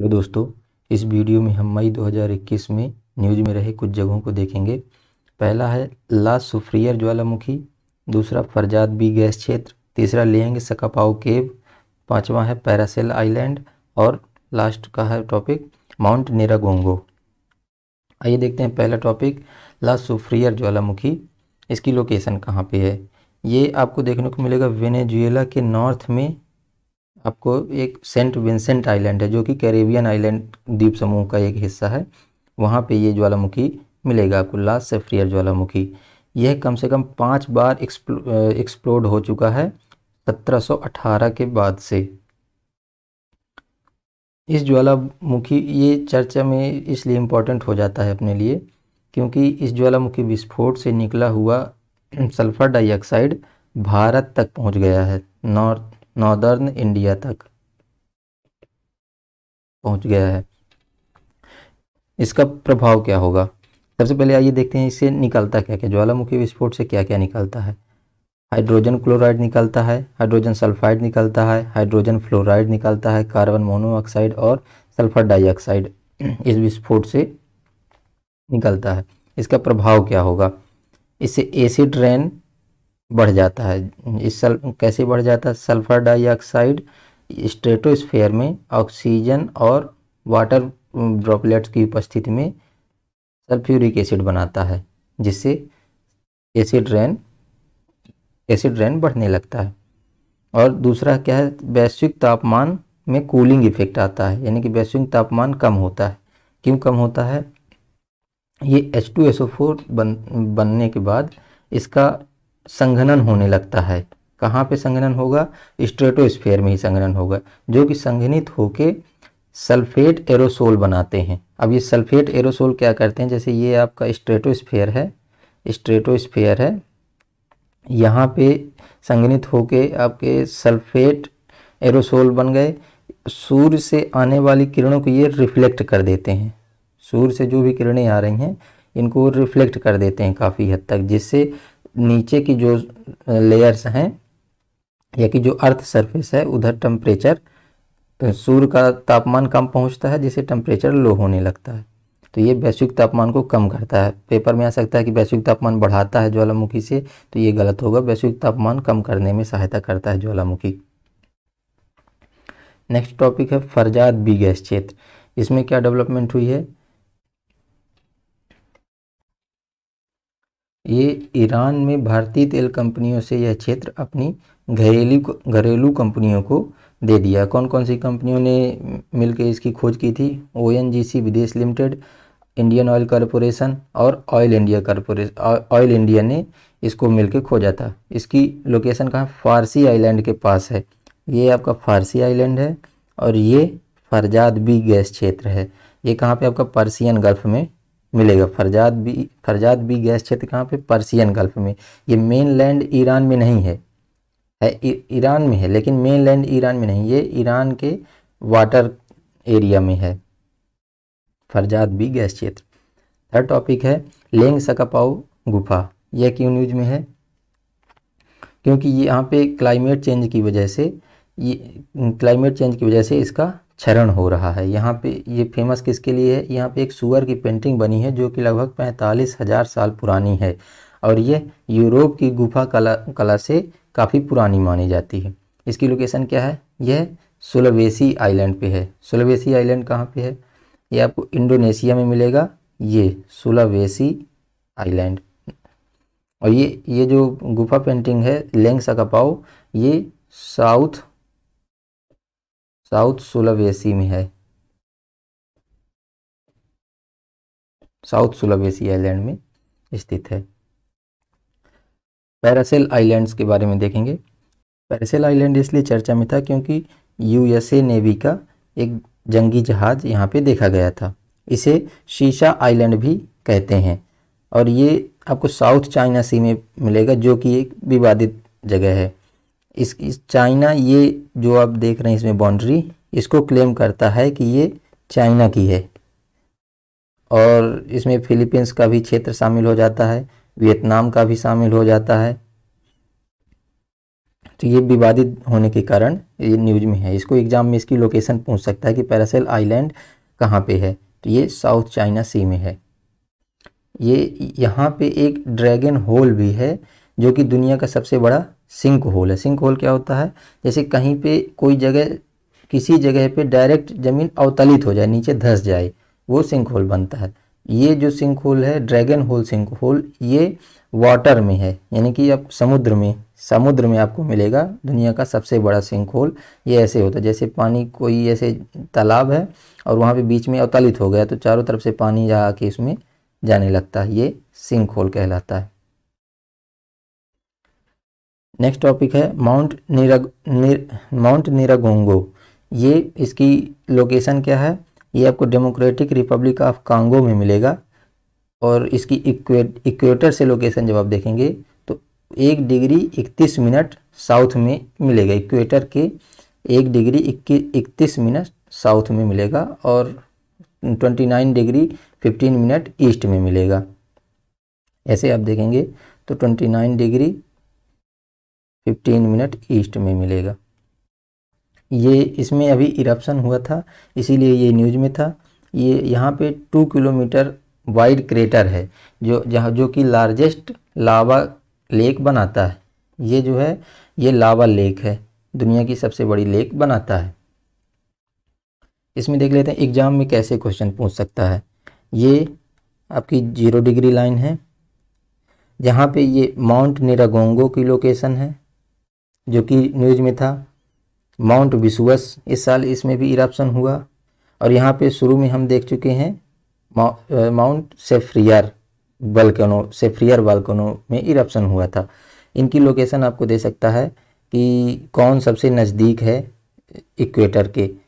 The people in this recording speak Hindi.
हेलो तो दोस्तों इस वीडियो में हम मई 2021 में न्यूज में रहे कुछ जगहों को देखेंगे पहला है ला सुफ्रियर ज्वालामुखी दूसरा फरजाद बी गैस क्षेत्र तीसरा लेंग सकापाओ केव पांचवा है पैरासेल आइलैंड और लास्ट का है टॉपिक माउंट नेरागोंगो आइए देखते हैं पहला टॉपिक ला सुफ्रियर ज्वालामुखी इसकी लोकेशन कहाँ पर है ये आपको देखने को मिलेगा वेनेजुएला के नॉर्थ में आपको एक सेंट विंसेंट आइलैंड है जो कि कैरेबियन आइलैंड द्वीप समूह का एक हिस्सा है वहाँ पे ये ज्वालामुखी मिलेगा आपको लास्ट सेफ्रियर ज्वालामुखी यह कम से कम पाँच बार एक्सप्लोड हो चुका है 1718 के बाद से इस ज्वालामुखी ये चर्चा में इसलिए इम्पोर्टेंट हो जाता है अपने लिए क्योंकि इस ज्वालामुखी विस्फोट से निकला हुआ सल्फ़र डाइऑक्साइड भारत तक पहुंच गया है नॉर्थ नॉर्दर्न इंडिया तक पहुंच गया है इसका प्रभाव क्या होगा सबसे पहले आइए देखते हैं इससे निकलता क्या क्या ज्वालामुखी विस्फोट से क्या क्या निकलता है हाइड्रोजन क्लोराइड निकलता है हाइड्रोजन सल्फाइड निकलता है हाइड्रोजन फ्लोराइड निकलता है कार्बन मोनोऑक्साइड और सल्फर डाइऑक्साइड इस विस्फोट से निकलता है इसका प्रभाव क्या होगा इससे एसिड रेन बढ़ जाता है इस सल कैसे बढ़ जाता है सल्फर डाइऑक्साइड स्ट्रेटोस्फेयर में ऑक्सीजन और वाटर ड्रॉपलेट्स की उपस्थिति में सल्फ्यूरिक एसिड बनाता है जिससे एसिड रेन एसिड रेन बढ़ने लगता है और दूसरा क्या है वैश्विक तापमान में कूलिंग इफेक्ट आता है यानी कि वैश्विक तापमान कम होता है क्यों कम होता है ये H2SO4 बन बनने के बाद इसका संघनन होने लगता है कहाँ पे संघनन होगा स्ट्रेटोस्फेयर में ही संघनन होगा जो कि संघनित होके सल्फेट एरोसोल बनाते हैं अब ये सल्फेट एरोसोल क्या करते हैं जैसे ये आपका स्ट्रेटोस्फेयर है स्ट्रेटोस्फेयर है यहाँ पे संघनित होके आपके सल्फेट एरोसोल बन गए सूर्य से आने वाली किरणों को ये रिफ्लेक्ट कर देते हैं सूर्य से जो भी किरणें आ रही हैं इनको रिफ्लेक्ट कर देते हैं काफ़ी हद तक जिससे नीचे की जो लेयर्स हैं या कि जो अर्थ सरफेस है उधर टेम्परेचर सूर्य का तापमान कम पहुंचता है जिससे टेम्परेचर लो होने लगता है तो ये वैश्विक तापमान को कम करता है पेपर में आ सकता है कि वैश्विक तापमान बढ़ाता है ज्वालामुखी से तो ये गलत होगा वैश्विक तापमान कम करने में सहायता करता है ज्वालामुखी नेक्स्ट टॉपिक है फरजाद बी गैस क्षेत्र इसमें क्या डेवलपमेंट हुई है ये ईरान में भारतीय तेल कंपनियों से यह क्षेत्र अपनी घरेलू घरेलू कंपनियों को दे दिया कौन कौन सी कंपनियों ने मिलकर इसकी खोज की थी O Videsh limited Indian Oil Corporation और Oil India Corporation Oil India ने इसको मिलकर खोजा था इसकी लोकेशन कहाँ फारसी आइलैंड के पास है ये आपका फारसी आइलैंड है और ये फरजाद बी गैस क्षेत्र है ये कहाँ पे आपका पर्सियन गल्फ में मिलेगा Farzad B Farzad B gas क्षेत्र कहाँ पे पर्सियन गल्फ में ये मेन लैंड ईरान में नहीं है है ईरान में है लेकिन मेन लैंड ईरान में नहीं ये ईरान के वाटर एरिया में है फरजाद बी गैस क्षेत्र थर्ड टॉपिक है लेंग सकापाओ गुफा यह क्यों न्यूज में है क्योंकि यहाँ पे क्लाइमेट चेंज की वजह से ये क्लाइमेट चेंज की वजह से इसका क्षरण हो रहा है यहाँ पे ये फेमस किसके लिए है यहाँ पे एक सुअर की पेंटिंग बनी है जो कि लगभग पैंतालीस हजार साल पुरानी है और ये यूरोप की गुफा कला कला से काफ़ी पुरानी मानी जाती है इसकी लोकेशन क्या है यह सुलवेसी आइलैंड पे है सुलवेसी आइलैंड कहाँ पे है ये आपको इंडोनेशिया में मिलेगा ये सुलवेसी आइलैंड और ये ये जो गुफा पेंटिंग है लेंग सकापाओ ये साउथ साउथ सुलवेसी में है साउथ सुलवेसी आइलैंड में स्थित है पैरासेल आइलैंड्स के बारे में देखेंगे पैरासेल आइलैंड इसलिए चर्चा में था क्योंकि यूएसए नेवी का एक जंगी जहाज यहाँ पे देखा गया था इसे शीशा आइलैंड भी कहते हैं और ये आपको साउथ चाइना सी में मिलेगा जो कि एक विवादित जगह है इस, चाइना ये जो आप देख रहे हैं इसमें बाउंड्री इसको क्लेम करता है कि ये चाइना की है और इसमें फिलीपींस का भी क्षेत्र शामिल हो जाता है वियतनाम का भी शामिल हो जाता है तो ये विवादित होने के कारण ये न्यूज में है इसको एग्जाम में इसकी लोकेशन पूछ सकता है कि पैरासेल आइलैंड कहाँ पे है तो ये साउथ चाइना सी में है ये यहाँ पे एक ड्रैगन होल भी है जो कि दुनिया का सबसे बड़ा सिंक होल है सिंक होल क्या होता है जैसे कहीं पे कोई जगह किसी जगह पे डायरेक्ट ज़मीन अवतलित हो जाए नीचे धस जाए वो सिंक होल बनता है ये जो सिंक होल है ड्रैगन होल सिंक होल ये वाटर में है यानी कि आप समुद्र में समुद्र में आपको मिलेगा दुनिया का सबसे बड़ा सिंक होल ये ऐसे होता है जैसे पानी कोई ऐसे तालाब है और वहाँ पे बीच में अवतलित हो गया तो चारों तरफ से पानी जा के इसमें जाने लगता है ये सिंक होल कहलाता है नेक्स्ट टॉपिक है माउंट नीरग नीर माउंट नीरागोंगो ये इसकी लोकेशन क्या है ये आपको डेमोक्रेटिक रिपब्लिक ऑफ कांगो में मिलेगा और इसकी इक्वेटर से लोकेशन जब आप देखेंगे तो एक डिग्री इकतीस मिनट साउथ में मिलेगा इक्वेटर के एक डिग्री इकतीस मिनट साउथ में मिलेगा और twenty nine degree fifteen minute east में मिलेगा ऐसे आप देखेंगे तो twenty nine degree fifteen minute east में मिलेगा ये इसमें अभी इरप्शन हुआ था इसीलिए ये न्यूज में था ये यहाँ पे टू किलोमीटर वाइड क्रेटर है जो जहाँ जो कि लार्जेस्ट लावा लेक बनाता है ये जो है ये लावा लेक है दुनिया की सबसे बड़ी लेक बनाता है इसमें देख लेते हैं एग्ज़ाम में कैसे क्वेश्चन पूछ सकता है ये आपकी जीरो डिग्री लाइन है जहाँ पे ये माउंट निरागोंगो की लोकेशन है जो कि न्यूज में था माउंट विशुअस इस साल इसमें भी इराप्शन हुआ और यहाँ पे शुरू में हम देख चुके हैं माउंट सेफ्रियर बल्कनो सेफ्रियर बालकनों में इराप्शन हुआ था इनकी लोकेशन आपको दे सकता है कि कौन सबसे नज़दीक है इक्वेटर के